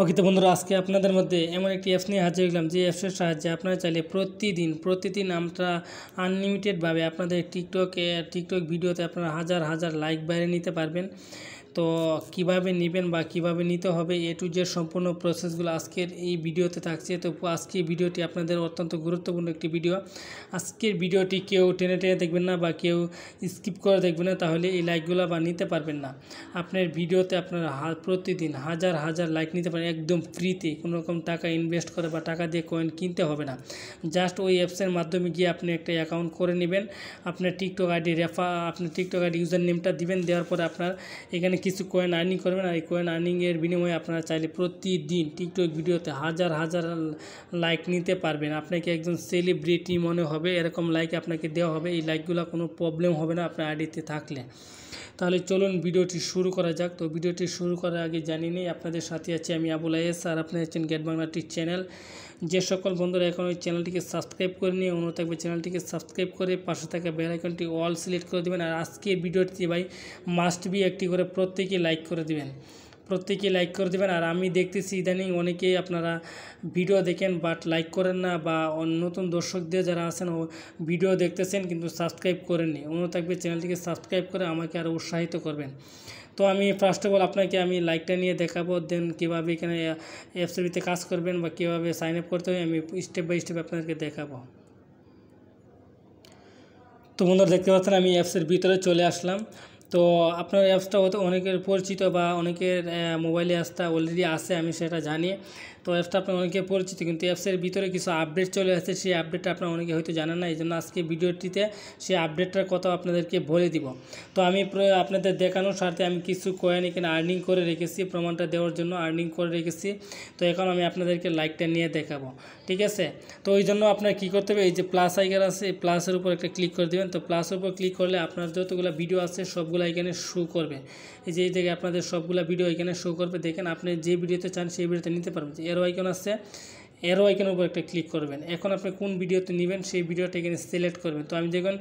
অকৃত বন্ধুরা আজকে আপনাদের মধ্যে এমন একটি অ্যাপস নিয়ে হাজির হলাম যে অ্যাপসের সাহায্যে আপনারা চাইলে প্রতিদিন প্রতিদিন আমরা আনলিমিটেডভাবে আপনাদের টিকটকে টিকটক ভিডিওতে আপনারা হাজার হাজার লাইক বাইরে নিতে পারবেন তো কিভাবে নেবেন বা কিভাবে নিতে হবে এ টু জেড সম্পূর্ণ প্রসেসগুলো আজকের এই ভিডিওতে থাকছে তো আজকে ভিডিওটি আপনাদের অত্যন্ত গুরুত্বপূর্ণ একটি ভিডিও আজকের ভিডিওটি কেউ টেনে টেনে দেখবেন না বা কেউ স্কিপ করে দেখবেন না তাহলে এই লাইকগুলো বা নিতে পারবেন না আপনার ভিডিওতে আপনার প্রতিদিন হাজার হাজার লাইক নিতে পারেন একদম ফ্রিতে কোনো রকম টাকা ইনভেস্ট করে বা টাকা দিয়ে কয়েন কিনতে হবে না জাস্ট ওই অ্যাপসের মাধ্যমে গিয়ে আপনি একটা অ্যাকাউন্ট করে নেবেন আপনার টিকটক আইডি রেফা আপনার টিকটক আইডি ইউজার নেমটা দিবেন দেওয়ার পরে আপনার এখানে কিছু কয়েন আর্নিং করবেন আর এই কয়েন আর্নিংয়ের বিনিময়ে আপনারা চাইলে প্রতিদিন টিকটক ভিডিওতে হাজার হাজার লাইক নিতে পারবেন আপনাকে একজন সেলিব্রিটি মনে হবে এরকম লাইক আপনাকে দেওয়া হবে এই লাইকগুলো কোনো প্রবলেম হবে না আপনার আইডিতে থাকলে তাহলে চলুন ভিডিওটি শুরু করা যাক তো ভিডিওটি শুরু করার আগে জানি নেই আপনাদের সাথে আছি আমি আবুল আয়েস আর আপনি হচ্ছেন গেট বাংলাটি চ্যানেল যে সকল বন্ধুরা এখন ওই চ্যানেলটিকে সাবস্ক্রাইব করে নিয়ে অনুরোধ থাকবে চ্যানেলটিকে সাবস্ক্রাইব করে পাশে থাকা বেলাইকনটি অল সিলেক্ট করে দেবেন আর আজকে ভিডিওটি ভাই মাস্ট বি একটি করে প্রত্যেকে লাইক করে দেবেন প্রত্যেকে লাইক করে দেবেন আর আমি দেখতেছি ইদানিং অনেকেই আপনারা ভিডিও দেখেন বাট লাইক করেন না বা নতুন দর্শকদের যারা আছেন ভিডিও দেখতেছেন কিন্তু সাবস্ক্রাইব করেননি অনুরোধ থাকবে চ্যানেলটিকে সাবস্ক্রাইব করে আমাকে আরও উৎসাহিত করবেন তো আমি ফার্স্ট অফ অল আপনাকে আমি লাইকটা নিয়ে দেখাবো দেন কীভাবে এখানে এফসিবিতে কাজ করবেন বা কীভাবে সাইন আপ করতে হবে আমি স্টেপ বাই স্টেপ আপনাদেরকে দেখাবো তো বন্ধুরা দেখতে পাচ্ছেন আমি অ্যাপসের ভিতরে চলে আসলাম তো আপনার অ্যাপসটা হয়তো অনেকের পরিচিত বা অনেকের মোবাইলে আসতে অলরেডি আছে আমি সেটা জানি তো অ্যাপসটা আপনার অনেকে পরিচিত কিন্তু অ্যাপসের ভিতরে কিছু আপডেট চলে আসছে সেই আপডেটটা আপনার অনেকে হয়তো জানেন না এই জন্য আজকে ভিডিওটিতে সেই আপডেটটার কথা আপনাদেরকে বলে দিব তো আমি আপনাদের দেখানোর স্বার্থে আমি কিছু কয়েন এখানে আর্নিং করে রেখেছি প্রমাণটা দেওয়ার জন্য আর্নিং করে রেখেছি তো এখন আমি আপনাদেরকে লাইকটা নিয়ে দেখাবো ঠিক আছে তো ওই জন্য আপনার কী করতে হবে এই যে প্লাস আইকার আছে প্লাসের উপর একটা ক্লিক করে দেবেন তো প্লাসের উপর ক্লিক করলে আপনার যতগুলো ভিডিও আছে সবগুলো এখানে শো করবে এই যে এই থেকে আপনাদের সবগুলো ভিডিও এখানে শো করবে দেখেন আপনি যে ভিডিওতে চান সেই ভিডিওতে নিতে পারবেন এরো আইকন আছে এরো আইকনের উপর একটা ক্লিক করবেন এখন আপনি কোন ভিডিওতে নেবেন সেই ভিডিওটা এখানে সিলেক্ট করবেন তো আমি দেখুন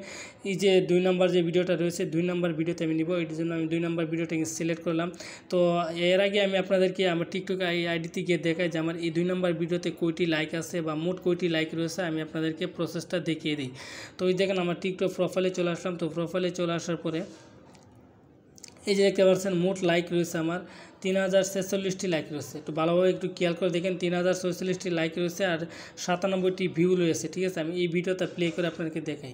এই যে দুই নাম্বার যে ভিডিওটা রয়েছে দুই নাম্বার ভিডিওতে আমি নিব এটির জন্য আমি দুই নাম্বার ভিডিওটা এখানে সিলেক্ট করলাম তো এর আগে আমি আপনাদেরকে আমার টিকটক আইডিতে গিয়ে দেখাই যে আমার এই দুই নাম্বার ভিডিওতে কয়টি লাইক আছে বা মোট কইটি লাইক রয়েছে আমি আপনাদেরকে প্রসেসটা দেখিয়ে দিই তো ওই দেখেন আমার টিকটক প্রোফাইলে চলে আসলাম তো প্রোফাইলে চলে আসার পরে এই যে দেখতে পাচ্ছেন মোট লাইক রয়েছে আমার তিন হাজার ছেচল্লিশটি লাইক রয়েছে একটু ভালোভাবে একটু খেয়াল করে দেখেন তিন হাজার ছেচল্লিশটি লাইক রয়েছে আর সাতানব্বইটি ভিউ রয়েছে ঠিক আছে আমি এই ভিডিওটা প্লে করে আপনাদেরকে দেখাই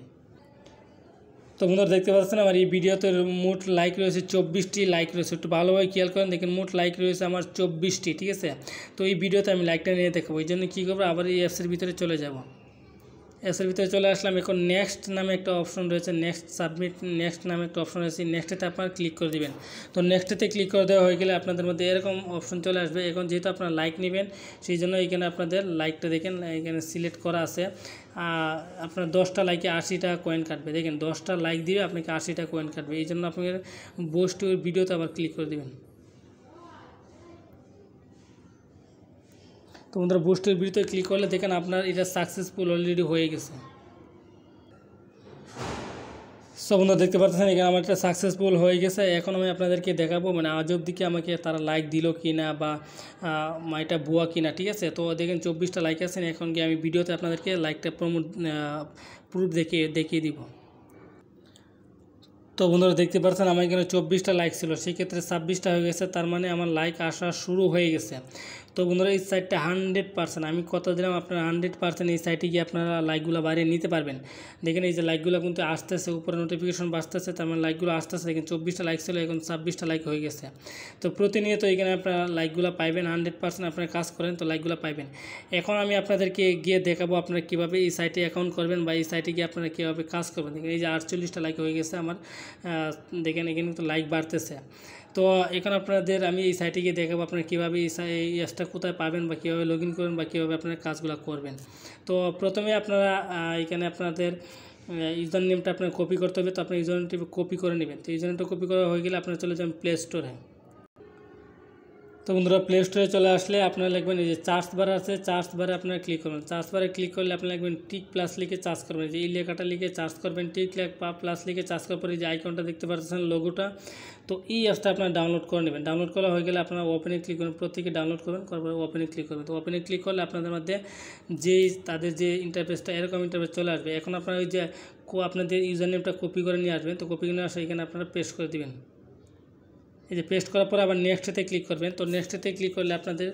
তো বন্ধুরা দেখতে পাচ্ছেন আমার এই ভিডিওতে মোট লাইক রয়েছে চব্বিশটি লাইক রয়েছে একটু ভালোভাবে খেয়াল করেন দেখেন মোট লাইক রয়েছে আমার চব্বিশটি ঠিক আছে তো এই ভিডিওতে আমি লাইকটা নিয়ে দেখাবো এই জন্য কী করবো আবার এই অ্যাপসের ভিতরে চলে যাবো এসের ভিতরে চলে আসলাম এখন নেক্সট নামে একটা অপশন রয়েছে নেক্সট সাবমিট নেক্সট নামে একটা অপশন রয়েছে নেক্সটেতে আপনার ক্লিক করে দিবেন তো নেক্সটেতে ক্লিক করে দেওয়া হয়ে গেলে আপনাদের মধ্যে এরকম অপশন চলে আসবে এখন যেহেতু আপনারা লাইক নেবেন সেই জন্য এখানে আপনাদের লাইকটা দেখেন এখানে সিলেক্ট করা আছে আপনার দশটা লাইকে আশিটা কয়েন কাটবে দেখেন দশটা লাইক দিবে আপনাকে আশিটা কয়েন কাটবে এই জন্য আপনাকে বোস্ট ভিডিওতে আবার ক্লিক করে দেবেন তো বন্ধুরা বুস্টের ভিডিওতে ক্লিক করলে দেখেন আপনার এটা সাকসেসফুল অলরেডি হয়ে গেছে সো বন্ধুরা দেখতে পাচ্ছেন এখানে আমার একটা সাকসেসফুল হয়ে গেছে এখন আমি আপনাদেরকে দেখাবো মানে আজ অবদিকে আমাকে তারা লাইক দিল কি না বা এটা বুয়া কি না ঠিক আছে তো দেখেন চব্বিশটা লাইক আছেন এখন গিয়ে আমি ভিডিওতে আপনাদেরকে লাইকটা প্রমোট প্রুফ দেখিয়ে দেখিয়ে দিব তো বন্ধুরা দেখতে পাচ্ছেন আমার এখানে চব্বিশটা লাইক ছিল সেক্ষেত্রে ছাব্বিশটা হয়ে গেছে তার মানে আমার লাইক আসা শুরু হয়ে গেছে তো বন্ধুরা এই সাইটটা হান্ড্রেড পার্সেন্ট আমি কত দিলাম আপনারা হান্ড্রেড পার্সেন্ট এই সাইটে গিয়ে আপনারা লাইকগুলো বাড়িয়ে নিতে পারবেন দেখেন এই যে লাইকগুলো কিন্তু আসতেছে উপরে নোটিফিকেশন আসে তার মানে লাইকগুলো আসতেছে দেখেন চব্বিশটা লাইক ছিল এখন ছাব্বিশটা লাইক হয়ে গেছে তো প্রতিনিয়ত এখানে আপনারা লাইকগুলো পাইবেন হান্ড্রেড পার্সেন্ট আপনারা কাজ করেন তো লাইকগুলো পাইবেন এখন আমি আপনাদেরকে গিয়ে দেখাবো আপনারা কীভাবে এই সাইটে অ্যাকাউন্ট করবেন বা এই সাইটে গিয়ে আপনারা কীভাবে কাজ করবেন দেখেন এই যে আটচল্লিশটা লাইক হয়ে গেছে আমার দেখেন এখানে কিন্তু লাইক বাড়তেছে তো এখন আপনাদের আমি এই সাইটে গিয়ে দেখাবো আপনারা কীভাবে এই অ্যাপসটা কোথায় পাবেন বা কীভাবে লগ ইন করবেন বা কীভাবে আপনারা কাজগুলো করবেন তো প্রথমে আপনারা এখানে আপনাদের ইউজার নেমটা আপনার কপি করতে হবে তো আপনার ইউজার নেমটা কপি করে নেবেন তো ইউজার নেমটা কপি করা হয়ে গেলে আপনারা চলে যাবেন প্লে স্টোরে তো বন্ধুরা প্লে স্টোরে চলে আসলে আপনারা লিখবেন এই যে চার্জ বার আছে চার্জ বারে আপনারা ক্লিক করবেন চার্জ বারে ক্লিক করলে আপনারা লিখবেন টিক প্লাস লিখে চার্জ করবেন যে এই লেখাটা লিখে চার্জ করবেন টিক পা প্লাস লিখে চার্জ করার পরে যে আইকনটা দেখতে পাচ্ছেন লোগোটা তো এই অ্যাপসটা আপনারা ডাউনলোড করে নেবেন ডাউনলোড করা হয়ে গেলে আপনারা ওপেনে ক্লিক করবেন প্রত্যেকে ডাউনলোড করবেন করার ওপেনে ক্লিক করবেন তো ওপেনে ক্লিক করলে আপনাদের মধ্যে যেই তাদের যে ইন্টারফেসটা এরকম ইন্টারফেস চলে আসবে এখন আপনারা ওই যে আপনাদের ইউজার নেমটা কপি করে নিয়ে আসবেন তো কপি করে নিয়ে আসে এখানে আপনারা পেস্ট করে দেবেন এই যে পেস্ট করার পরে আবার নেক্সটেতে ক্লিক করবেন তো নেক্সটেতে ক্লিক করলে আপনাদের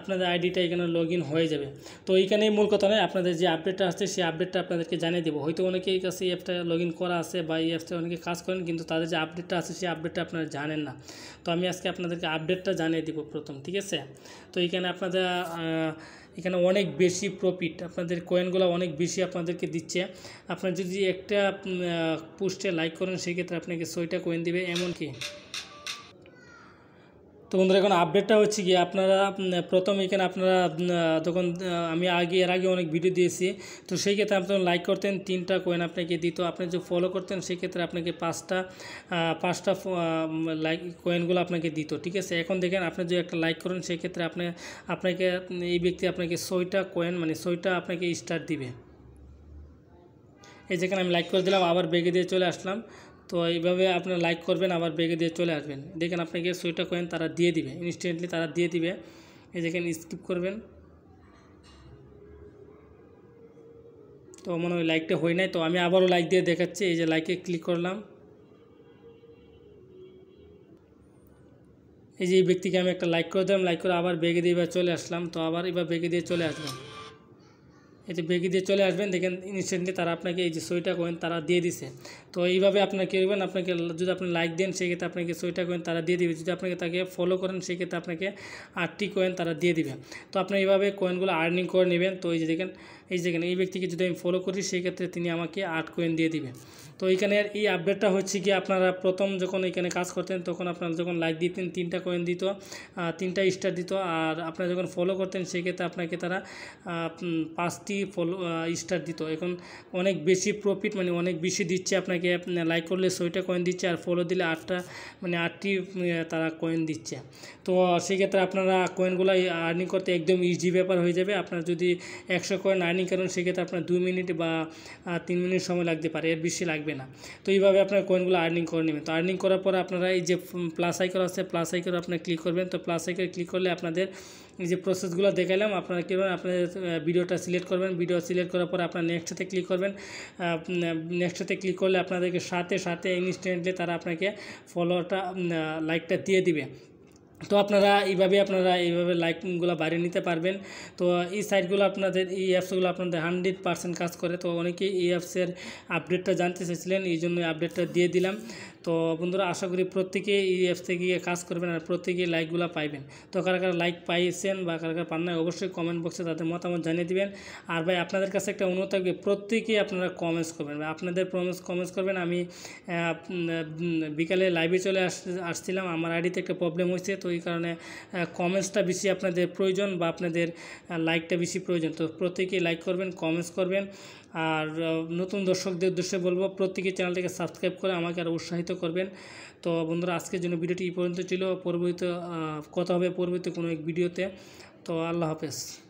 আপনাদের আইডিটা এখানে লগ হয়ে যাবে তো এইখানেই মূল কথা নয় আপনাদের যে আপডেটটা আসছে সেই আপডেটটা আপনাদেরকে জানিয়ে দেবো হয়তো অনেকে এই কাছে এই অ্যাপটা লগ করা আছে বা এই অ্যাপসে অনেকে কাজ করেন কিন্তু তাদের যে আপডেটটা আছে সেই আপডেটটা আপনারা জানেন না তো আমি আজকে আপনাদেরকে আপডেটটা জানিয়ে দেবো প্রথম ঠিক আছে তো এইখানে আপনাদের এখানে অনেক বেশি প্রফিট আপনাদের কয়েনগুলো অনেক বেশি আপনাদেরকে দিচ্ছে আপনার যদি একটা পোস্টে লাইক করেন সেক্ষেত্রে আপনাকে ছয়টা কয়েন দেবে এমনকি তো বন্ধুরা এখন আপডেটটা হচ্ছে কি আপনারা প্রথম এখানে আপনারা তখন আমি আগে এর আগে অনেক ভিডিও দিয়েছি তো সেই ক্ষেত্রে আপনি লাইক করতেন তিনটা কয়েন আপনাকে দিত আপনি যে ফলো করতেন সেক্ষেত্রে আপনাকে পাঁচটা পাঁচটা লাইক কয়েনগুলো আপনাকে দিত ঠিক আছে এখন দেখেন আপনি যদি একটা লাইক করেন সেক্ষেত্রে আপনি আপনাকে এই ব্যক্তি আপনাকে ছয়টা কয়েন মানে ছয়টা আপনাকে স্টার দিবে এই যেখানে আমি লাইক করে দিলাম আবার বেগে দিয়ে চলে আসলাম তো এইভাবে আপনারা লাইক করবেন আবার ব্যাগে দিয়ে চলে আসবেন দেখেন আপনাকে সোয়েটার কয়েন তারা দিয়ে দিবে ইনস্ট্যান্টলি তারা দিয়ে দিবে এই দেখেন স্কিপ করবেন তো মনে হয় লাইকটা হয় নাই তো আমি আবারও লাইক দিয়ে দেখাচ্ছি এই যে লাইকে ক্লিক করলাম এই যে এই ব্যক্তিকে আমি একটা লাইক করে দিলাম লাইক করে আবার বেগে দিয়ে এবার চলে আসলাম তো আবার এবার বেগে দিয়ে চলে আসলাম যে বেগি দিয়ে চলে আসবেন দেখেন ইনস্ট্যান্টলি তারা আপনাকে এই যে সোয়েটা কয়েন তারা দিয়ে দিছে তো এইভাবে আপনার কী করবেন আপনাকে যদি আপনি লাইক দেন সেক্ষেত্রে আপনাকে সোয়েটা কয়েন তারা দিয়ে দিবে যদি আপনাকে তাকে ফলো করেন সেক্ষেত্রে আপনাকে আটটি কয়েন তারা দিয়ে দিবে তো আপনি এইভাবে কয়েনগুলো আর্নিং করে নেবেন তো এই যে দেখেন এই যে দেখেন এই ব্যক্তিকে যদি আমি ফলো করি সেক্ষেত্রে তিনি আমাকে আট কয়েন দিয়ে দিবে তো এইখানের এই আপডেটটা হচ্ছে কি আপনারা প্রথম যখন এখানে কাজ করতেন তখন আপনারা যখন লাইক দিতেন তিনটা কয়েন দিত তিনটা স্টার দিত আর আপনারা যখন ফলো করতেন সেক্ষেত্রে আপনাকে তারা পাঁচটি ফলো স্টার দিত এখন অনেক বেশি প্রফিট মানে অনেক বেশি দিচ্ছে আপনাকে লাইক করলে ছয়টা কয়েন দিচ্ছে আর ফলো দিলে আটটা মানে আটটি তারা কয়েন দিচ্ছে তো সেক্ষেত্রে আপনারা কয়েনগুলো আর্নিং করতে একদম ইজি ব্যাপার হয়ে যাবে আপনার যদি একশো কয়েন আর্নিং করেন সেক্ষেত্রে আপনার দুই মিনিট বা তিন মিনিট সময় লাগতে পারে এর বেশি লাগবে লাগবে না তো এইভাবে আপনার কয়েনগুলো আর্নিং করে নেবেন তো আর্নিং করার পর আপনারা এই যে প্লাস আইকর আছে প্লাস আইকর আপনার ক্লিক করবেন তো প্লাস আইকর ক্লিক করলে আপনাদের এই যে প্রসেসগুলো দেখালাম আপনারা কীভাবে আপনাদের ভিডিওটা সিলেক্ট করবেন ভিডিও সিলেক্ট করার পর আপনার নেক্সটতে ক্লিক করবেন নেক্সটতে ক্লিক করলে আপনাদেরকে সাথে সাথে ইনস্ট্যান্টলি তারা আপনাকে ফলোটা লাইকটা দিয়ে দিবে তো আপনারা এইভাবে আপনারা এইভাবে লাইকগুলো বাড়িয়ে নিতে পারবেন তো এই সাইটগুলো আপনাদের এই অ্যাপসগুলো আপনাদের হান্ড্রেড পার্সেন্ট কাজ করে তো অনেকেই এই অ্যাপসের আপডেটটা জানতে চেয়েছিলেন এই জন্য আপডেটটা দিয়ে দিলাম তো বন্ধুরা আশা করি প্রত্যেকে এই অ্যাপস থেকে কাজ করবেন আর প্রত্যেকে লাইকগুলো পাইবেন তো কারা কারা লাইক পাইয়েছেন বা কারা কারা পান না অবশ্যই কমেন্ট বক্সে তাদের মতামত জানিয়ে দিবেন আর ভাই আপনাদের কাছে একটা অনুরোধ থাকবে প্রত্যেকেই আপনারা কমেন্টস করবেন আপনাদের প্রমেন্স কমেন্টস করবেন আমি বিকালে লাইভে চলে আস আসছিলাম আমার আইডিতে একটা প্রবলেম হয়েছে তো এই কারণে কমেন্টসটা বেশি আপনাদের প্রয়োজন বা আপনাদের লাইকটা বেশি প্রয়োজন তো প্রত্যেকেই লাইক করবেন কমেন্টস করবেন আর নতুন দর্শকদের উদ্দেশ্যে বলবো প্রত্যেকে চ্যানেলটাকে সাবস্ক্রাইব করে আমাকে আরও উৎসাহিত করবেন তো বন্ধুরা আজকের জন্য ভিডিওটি এই পর্যন্ত ছিল পরবর্তীতে কথা হবে পরবর্তী কোনো এক ভিডিওতে তো আল্লাহ হাফেজ